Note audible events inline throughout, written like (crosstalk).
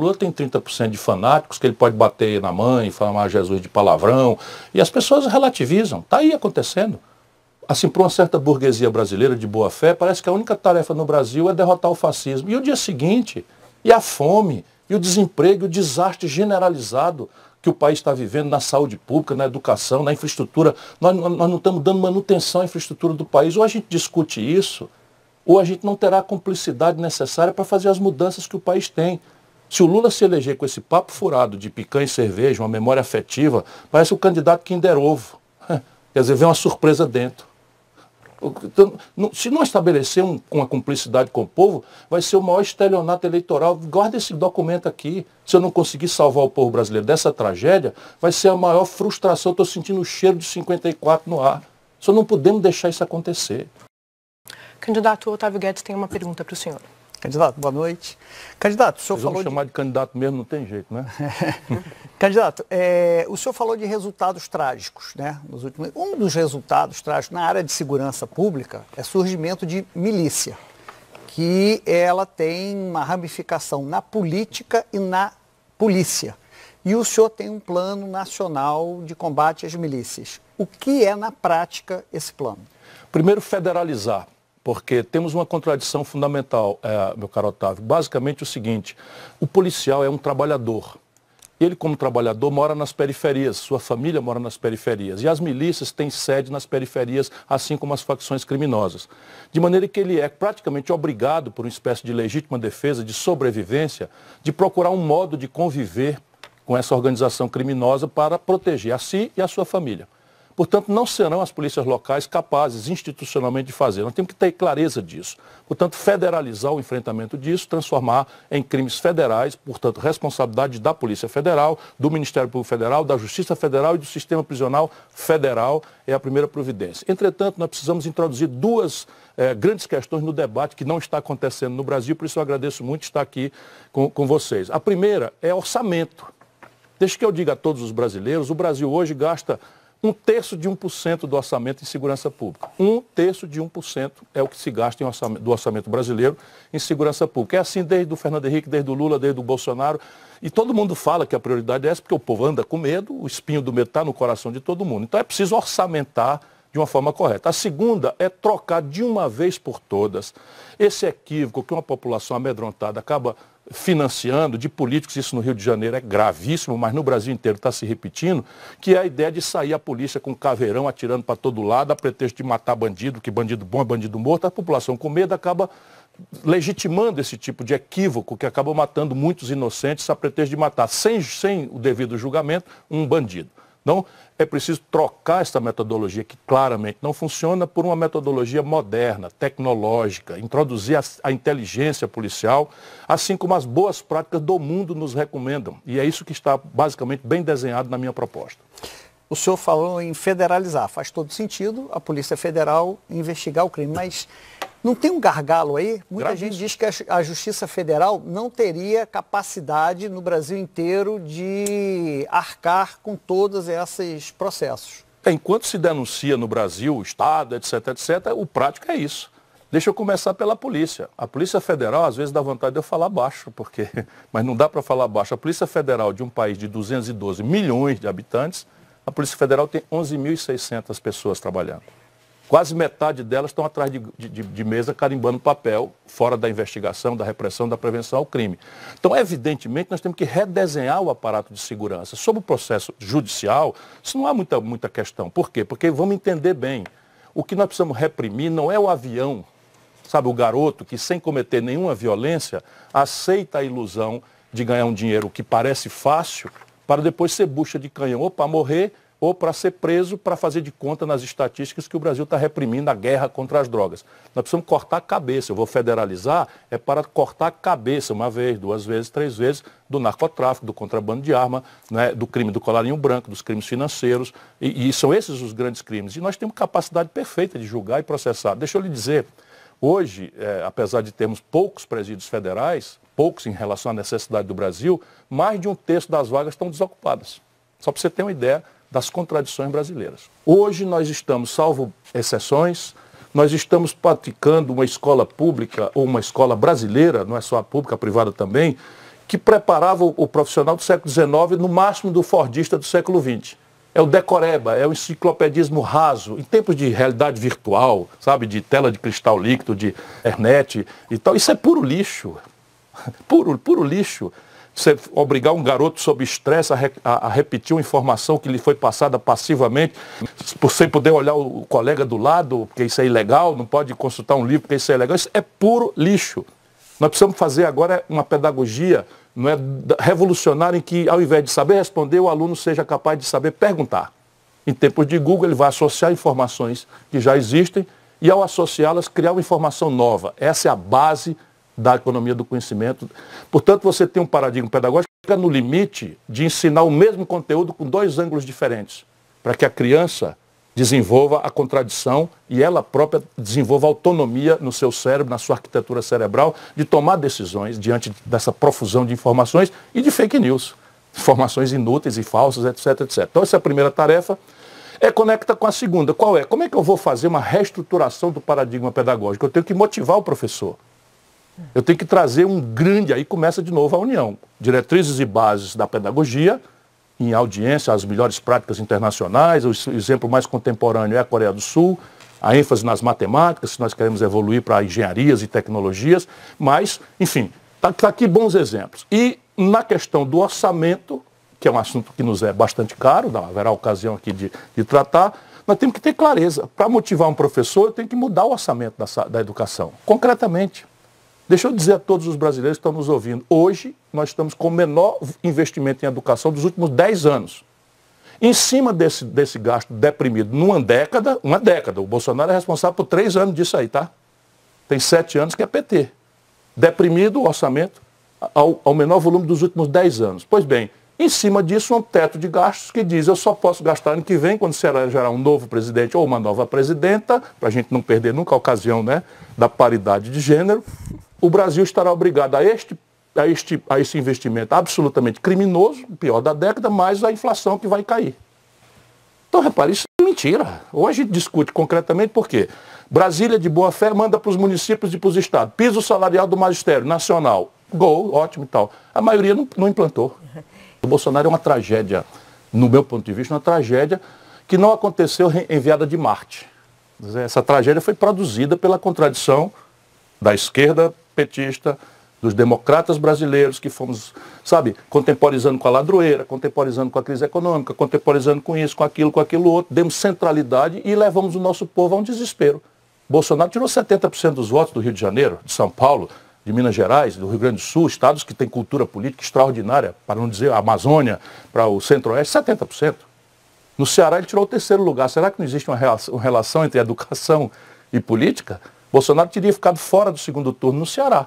Lula tem 30% de fanáticos que ele pode bater na mãe, falar Jesus de palavrão, e as pessoas relativizam. Está aí acontecendo. Assim, para uma certa burguesia brasileira de boa fé, parece que a única tarefa no Brasil é derrotar o fascismo. E o dia seguinte, e a fome, e o desemprego, e o desastre generalizado que o país está vivendo na saúde pública, na educação, na infraestrutura. Nós, nós não estamos dando manutenção à infraestrutura do país. Ou a gente discute isso, ou a gente não terá a cumplicidade necessária para fazer as mudanças que o país tem. Se o Lula se eleger com esse papo furado de picanha e cerveja, uma memória afetiva, parece o candidato Kinder Ovo. (laughs) Quer dizer, vem uma surpresa dentro. Então, se não estabelecer um, uma cumplicidade com o povo, vai ser o maior estelionato eleitoral. Guarda esse documento aqui. Se eu não conseguir salvar o povo brasileiro dessa tragédia, vai ser a maior frustração. Estou sentindo o cheiro de 54 no ar. Só não podemos deixar isso acontecer. Candidato Otávio Guedes tem uma pergunta para o senhor. Candidato, boa noite. Candidato, o senhor Vocês falou. chamar de... de... candidato mesmo, não tem jeito, né? (laughs) candidato, é, o senhor falou de resultados trágicos, né? Nos últimos... Um dos resultados trágicos na área de segurança pública é surgimento de milícia, que ela tem uma ramificação na política e na polícia. E o senhor tem um plano nacional de combate às milícias. O que é, na prática, esse plano? Primeiro, federalizar porque temos uma contradição fundamental, é, meu caro Otávio. Basicamente o seguinte, o policial é um trabalhador. Ele, como trabalhador, mora nas periferias, sua família mora nas periferias. E as milícias têm sede nas periferias, assim como as facções criminosas. De maneira que ele é praticamente obrigado, por uma espécie de legítima defesa, de sobrevivência, de procurar um modo de conviver com essa organização criminosa para proteger a si e a sua família. Portanto, não serão as polícias locais capazes institucionalmente de fazer. Nós temos que ter clareza disso. Portanto, federalizar o enfrentamento disso, transformar em crimes federais, portanto, responsabilidade da Polícia Federal, do Ministério Público Federal, da Justiça Federal e do Sistema Prisional Federal é a primeira providência. Entretanto, nós precisamos introduzir duas eh, grandes questões no debate que não está acontecendo no Brasil, por isso eu agradeço muito estar aqui com, com vocês. A primeira é orçamento. Deixa que eu diga a todos os brasileiros, o Brasil hoje gasta um terço de 1% do orçamento em segurança pública. Um terço de 1% é o que se gasta orçamento, do orçamento brasileiro em segurança pública. É assim desde o Fernando Henrique, desde o Lula, desde o Bolsonaro. E todo mundo fala que a prioridade é essa, porque o povo anda com medo, o espinho do medo está no coração de todo mundo. Então é preciso orçamentar de uma forma correta. A segunda é trocar de uma vez por todas esse equívoco que uma população amedrontada acaba financiando de políticos, isso no Rio de Janeiro é gravíssimo, mas no Brasil inteiro está se repetindo, que é a ideia de sair a polícia com caveirão atirando para todo lado a pretexto de matar bandido, que bandido bom é bandido morto, a população com medo acaba legitimando esse tipo de equívoco que acaba matando muitos inocentes a pretexto de matar, sem, sem o devido julgamento, um bandido. Então, é preciso trocar esta metodologia, que claramente não funciona, por uma metodologia moderna, tecnológica, introduzir a, a, inteligência policial, assim como as boas práticas do mundo nos recomendam. E é isso que está basicamente bem desenhado na minha proposta. O senhor falou em federalizar. Faz todo sentido a Polícia Federal investigar o crime, mas não tem um gargalo aí? Muita gente diz que a Justiça Federal não teria capacidade no Brasil inteiro de arcar com todos esses processos. Enquanto se denuncia no Brasil, o Estado, etc, etc, o prático é isso. Deixa eu começar pela polícia. A Polícia Federal, às vezes, dá vontade de eu falar baixo, porque, (laughs) mas não dá para falar baixo. A Polícia Federal de um país de 212 milhões de habitantes, a Polícia Federal tem 11.600 pessoas trabalhando. Quase metade delas estão atrás de, de, de, mesa carimbando papel, fora da investigação, da repressão, da prevenção ao crime. Então, evidentemente, nós temos que redesenhar o aparato de segurança. sob o processo judicial, isso não há muita, muita questão. Por quê? Porque vamos entender bem. O que nós precisamos reprimir não é o avião, sabe, o garoto que, sem cometer nenhuma violência, aceita a ilusão de ganhar um dinheiro que parece fácil para depois ser bucha de canhão ou para morrer ou para ser preso para fazer de conta nas estatísticas que o Brasil está reprimindo a guerra contra as drogas. Nós precisamos cortar a cabeça. Eu vou federalizar é para cortar a cabeça uma vez, duas vezes, três vezes do narcotráfico, do contrabando de arma, né, do crime do colarinho branco, dos crimes financeiros. E, e são esses os grandes crimes. E nós temos capacidade perfeita de julgar e processar. Deixa eu lhe dizer, hoje, é, apesar de termos poucos presídios federais, poucos em relação à necessidade do Brasil, mais de um terço das vagas estão desocupadas. Só para você ter uma ideia das contradições brasileiras. Hoje nós estamos, salvo exceções, nós estamos praticando uma escola pública ou uma escola brasileira, não é só a pública, a privada também, que preparava o profissional do século XIX no máximo do fordista do século XX. É o decoreba, é o enciclopedismo raso. Em tempos de realidade virtual, sabe, de tela de cristal líquido, de internet e tal, isso é puro lixo. (laughs) Puro, puro lixo. Você obrigar um garoto sob estresse a, re, a, a, repetir uma informação que lhe foi passada passivamente, sem poder olhar o colega do lado, porque isso é ilegal, não pode consultar um livro, porque isso é ilegal, isso é puro lixo. Nós precisamos fazer agora uma pedagogia não é, revolucionária em que, ao invés de saber responder, o aluno seja capaz de saber perguntar. Em tempos de Google, ele vai associar informações que já existem e, ao associá-las, criar uma informação nova. Essa é a base da economia do conhecimento. Portanto, você tem um paradigma pedagógico que fica no limite de ensinar o mesmo conteúdo com dois ângulos diferentes, para que a criança desenvolva a contradição e ela própria desenvolva autonomia no seu cérebro, na sua arquitetura cerebral, de tomar decisões diante dessa profusão de informações e de fake news, informações inúteis e falsas, etc, etc. Então essa é a primeira tarefa. É conecta com a segunda. Qual é? Como é que eu vou fazer uma reestruturação do paradigma pedagógico? Eu tenho que motivar o professor. Eu tenho que trazer um grande, aí começa de novo a união. Diretrizes e bases da pedagogia, em audiência, as melhores práticas internacionais, o exemplo mais contemporâneo é a Coreia do Sul, a ênfase nas matemáticas, se nós queremos evoluir para engenharias e tecnologias, mas, enfim, está tá aqui bons exemplos. E na questão do orçamento, que é um assunto que nos é bastante caro, não, haverá ocasião aqui de, de tratar, nós temos que ter clareza. Para motivar um professor, eu tenho que mudar o orçamento da, da educação, concretamente. Deixa eu dizer a todos os brasileiros que estão nos ouvindo, hoje nós estamos com o menor investimento em educação dos últimos 10 anos. Em cima desse, desse gasto deprimido, numa década, uma década, o Bolsonaro é responsável por três anos disso aí, tá? Tem sete anos que é PT. Deprimido o orçamento ao, ao menor volume dos últimos dez anos. Pois bem, em cima disso, um teto de gastos que diz eu só posso gastar ano que vem, quando será, gerar um novo presidente ou uma nova presidenta, para a gente não perder nunca a ocasião né, da paridade de gênero, o Brasil estará obrigado a este, a, este, a esse investimento absolutamente criminoso, pior da década, mais a inflação que vai cair. Então, repare, isso é mentira. Hoje a gente discute concretamente por quê. Brasília, de boa fé, manda para os municípios e para os estados. Piso salarial do magistério nacional. Gol, ótimo e tal. A maioria não, não implantou. O Bolsonaro é uma tragédia, no meu ponto de vista, uma tragédia que não aconteceu enviada de Marte. Essa tragédia foi produzida pela contradição da esquerda petista, dos democratas brasileiros que fomos, sabe, contemporizando com a ladroeira, contemporizando com a crise econômica, contemporizando com isso, com aquilo, com aquilo outro, demos centralidade e levamos o nosso povo a um desespero. Bolsonaro tirou 70% dos votos do Rio de Janeiro, de São Paulo, de Minas Gerais, do Rio Grande do Sul, estados que têm cultura política extraordinária, para não dizer a Amazônia, para o Centro-Oeste, 70%. No Ceará ele tirou o terceiro lugar. Será que não existe uma relação entre educação e política? Bolsonaro teria ficado fora do segundo turno no Ceará.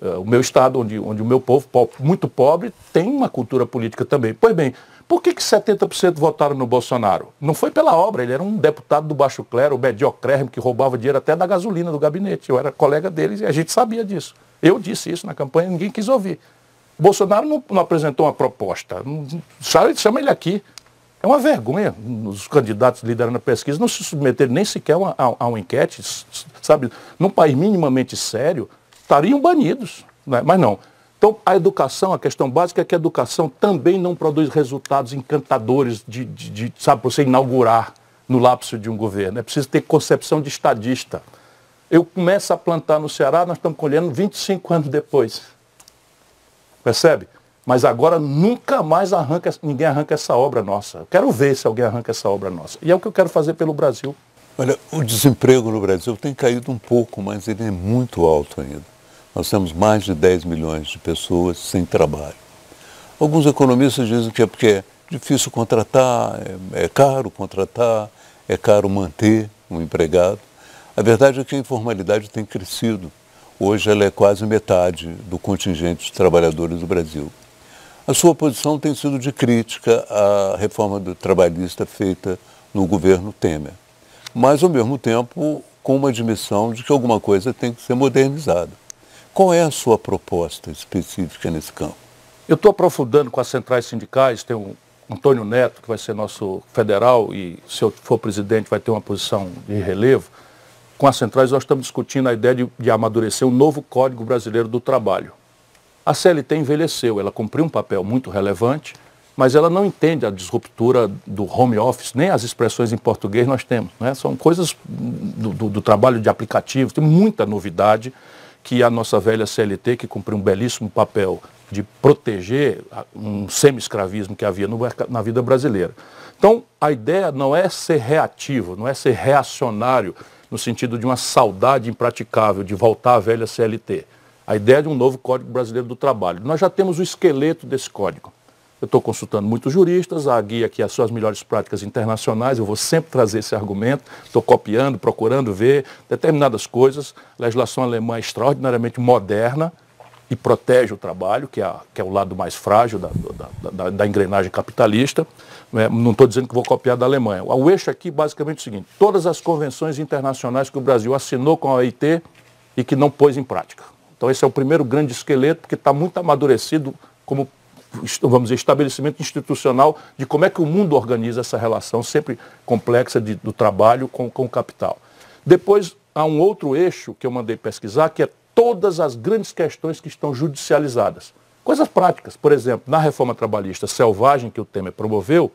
É, o meu estado, onde, onde o meu povo, muito pobre, tem uma cultura política também. Pois bem, por que, que 70% votaram no Bolsonaro? Não foi pela obra, ele era um deputado do baixo clero, o mediocrérrimo, que roubava dinheiro até da gasolina do gabinete. Eu era colega deles e a gente sabia disso. Eu disse isso na campanha ninguém quis ouvir. O Bolsonaro não, não, apresentou uma proposta. Sabe, chama ele aqui. É uma vergonha os candidatos liderando a pesquisa não se submeterem nem sequer a, a, a uma enquete, sabe? Num país minimamente sério, estariam banidos. Né? Mas não, então, a educação, a questão básica é que a educação também não produz resultados encantadores de, de, de sabe, você inaugurar no lapso de um governo. É preciso ter concepção de estadista. Eu começo a plantar no Ceará, nós estamos colhendo 25 anos depois. Percebe? Mas agora nunca mais arranca, ninguém arranca essa obra nossa. Eu quero ver se alguém arranca essa obra nossa. E é o que eu quero fazer pelo Brasil. Olha, o desemprego no Brasil tem caído um pouco, mas ele é muito alto ainda. Nós temos mais de 10 milhões de pessoas sem trabalho. Alguns economistas dizem que é porque é difícil contratar, é, é caro contratar, é caro manter um empregado. A verdade é que a informalidade tem crescido. Hoje ela é quase metade do contingente de trabalhadores do Brasil. A sua posição tem sido de crítica à reforma do trabalhista feita no governo Temer, mas, ao mesmo tempo, com uma admissão de que alguma coisa tem que ser modernizada. Qual é a sua proposta específica nesse campo? Eu estou aprofundando com as centrais sindicais, tem o Antônio Neto, que vai ser nosso federal, e se eu for presidente vai ter uma posição de relevo. Com as centrais nós estamos discutindo a ideia de, de amadurecer um novo Código Brasileiro do Trabalho. A CLT envelheceu, ela cumpriu um papel muito relevante, mas ela não entende a disruptura do home office, nem as expressões em português nós temos. Né? São coisas do, do, do trabalho de aplicativo, tem muita novidade que a nossa velha CLT, que cumpriu um belíssimo papel de proteger um semi-escravismo que havia no, na vida brasileira. Então, a ideia não é ser reativo, não é ser reacionário, no sentido de uma saudade impraticável, de voltar à velha CLT. A ideia é de um novo Código Brasileiro do Trabalho. Nós já temos o esqueleto desse código. Eu estou consultando muitos juristas, a guia aqui, as suas melhores práticas internacionais, eu vou sempre trazer esse argumento, estou copiando, procurando ver determinadas coisas. A legislação alemã é extraordinariamente moderna e protege o trabalho, que é, que é o lado mais frágil da, da, da, da engrenagem capitalista. Né? Não estou dizendo que vou copiar da Alemanha. O eixo aqui basicamente é o seguinte, todas as convenções internacionais que o Brasil assinou com a OIT e que não pôs em prática. Então esse é o primeiro grande esqueleto, porque está muito amadurecido como vamos dizer, estabelecimento institucional de como é que o mundo organiza essa relação sempre complexa de, do trabalho com, com o capital. Depois, há um outro eixo que eu mandei pesquisar, que é todas as grandes questões que estão judicializadas. Coisas práticas, por exemplo, na reforma trabalhista selvagem que o Temer promoveu,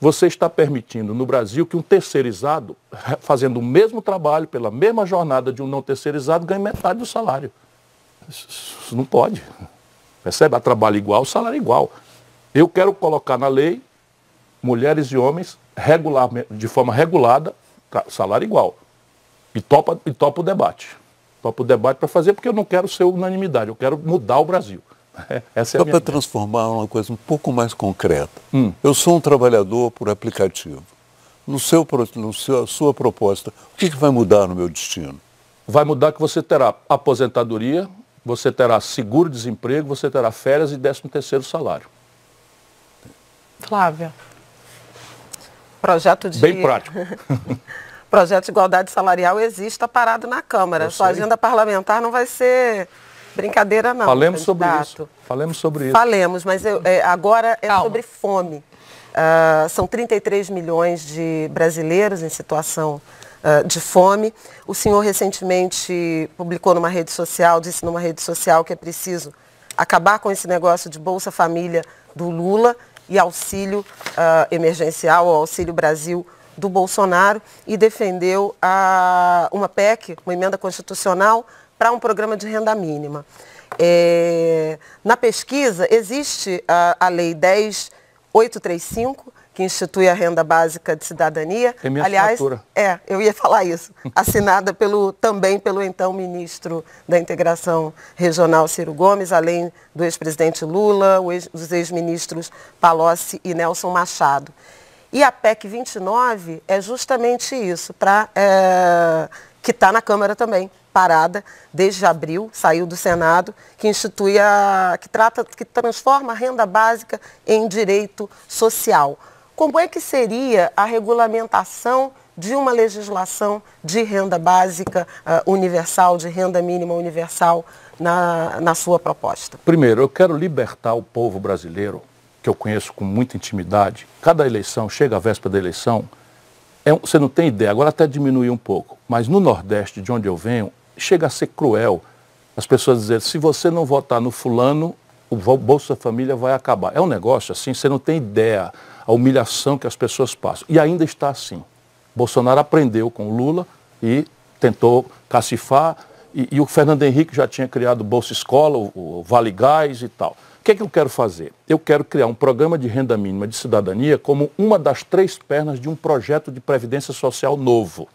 você está permitindo no Brasil que um terceirizado, fazendo o mesmo trabalho, pela mesma jornada de um não terceirizado, ganhe metade do salário. Isso não pode. Percebe? A trabalho igual, salário igual. Eu quero colocar na lei mulheres e homens regular, de forma regulada, salário igual. E topa, e topa o debate. Topa o debate para fazer, porque eu não quero ser unanimidade, eu quero mudar o Brasil. (laughs) Essa é Só para transformar uma coisa um pouco mais concreta. Hum. Eu sou um trabalhador por aplicativo. No seu, no seu, sua proposta, o que, que vai mudar no meu destino? Vai mudar que você terá aposentadoria, você terá seguro-desemprego, você terá férias e 13 terceiro salário. Flávia. Projeto de... Bem prático. (laughs) projeto de igualdade salarial existe, está parado na Câmara. Sua agenda parlamentar não vai ser brincadeira, não. Falemos sobre isso. Falemos sobre isso. Falemos, mas eu, é, agora é Calma. sobre fome. Uh, são 33 milhões de brasileiros em situação ah, de fome. O senhor recentemente publicou numa rede social, disse numa rede social que é preciso acabar com esse negócio de Bolsa Família do Lula e auxílio uh, emergencial, ou auxílio Brasil do Bolsonaro, e defendeu a, ah, uma PEC, uma emenda constitucional, para um programa de renda mínima. É, na pesquisa, existe a, a Lei 10835, que institui a renda básica de cidadania. É minha Aliás, assinatura. é, eu ia (laughs) falar isso. Assinada pelo também pelo então ministro da Integração Regional Ciro Gomes, além do ex-presidente Lula, os ex-ministros Palocci e Nelson Machado. E a PEC 29 é justamente isso, para é, que está na Câmara também, parada, desde abril, saiu do Senado, que institui a. que trata, que transforma a renda básica em direito social. Como é que seria a regulamentação de uma legislação de renda básica uh, universal, de renda mínima universal na, na sua proposta? Primeiro, eu quero libertar o povo brasileiro, que eu conheço com muita intimidade. Cada eleição, chega a véspera da eleição, é um, você não tem ideia, agora até diminuiu um pouco, mas no Nordeste, de onde eu venho, chega a ser cruel as pessoas dizerem, se você não votar no fulano, o Bolsa Família vai acabar. É um negócio assim, você não tem ideia a humilhação que as pessoas passam. E ainda está assim. Bolsonaro aprendeu com Lula e tentou cacifar, e, e o Fernando Henrique já tinha criado Bolsa Escola, o, o Vale Gás e tal. O que é que eu quero fazer? Eu quero criar um programa de renda mínima de cidadania como uma das três pernas de um projeto de previdência social novo.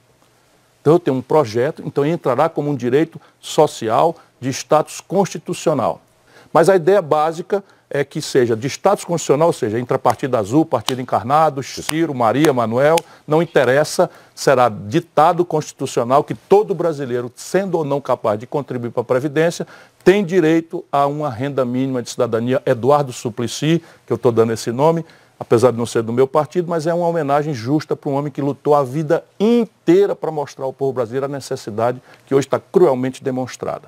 Então eu tenho um projeto, então entrará como um direito social de status constitucional. Mas a ideia básica é que seja de status constitucional, ou seja, entre a Partido Azul, Partido Encarnado, Ciro, Maria, Manuel, não interessa, será ditado constitucional que todo brasileiro, sendo ou não capaz de contribuir para a Previdência, tem direito a uma renda mínima de cidadania. Eduardo Suplicy, que eu estou dando esse nome, apesar de não ser do meu partido, mas é uma homenagem justa para um homem que lutou a vida inteira para mostrar ao povo brasileiro a necessidade que hoje está cruelmente demonstrada.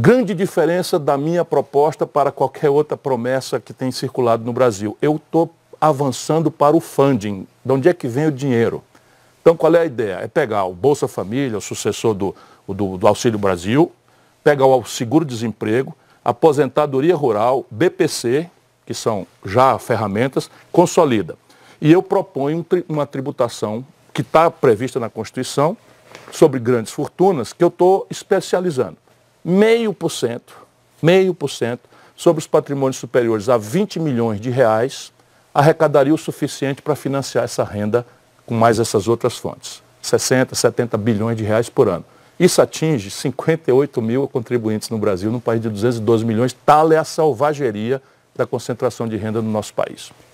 Grande diferença da minha proposta para qualquer outra promessa que tem circulado no Brasil. Eu estou avançando para o funding. De onde é que vem o dinheiro? Então, qual é a ideia? É pegar o Bolsa Família, o sucessor do, do, do Auxílio Brasil, pegar o seguro-desemprego, aposentadoria rural, BPC, que são já ferramentas, consolida. E eu proponho uma tributação que está prevista na Constituição sobre grandes fortunas, que eu estou especializando meio por cento, meio por cento, sobre os patrimônios superiores a 20 milhões de reais, arrecadaria o suficiente para financiar essa renda com mais essas outras fontes. 60, 70 bilhões de reais por ano. Isso atinge 58 mil contribuintes no Brasil, num país de 212 milhões. Tal é a selvageria da concentração de renda no nosso país.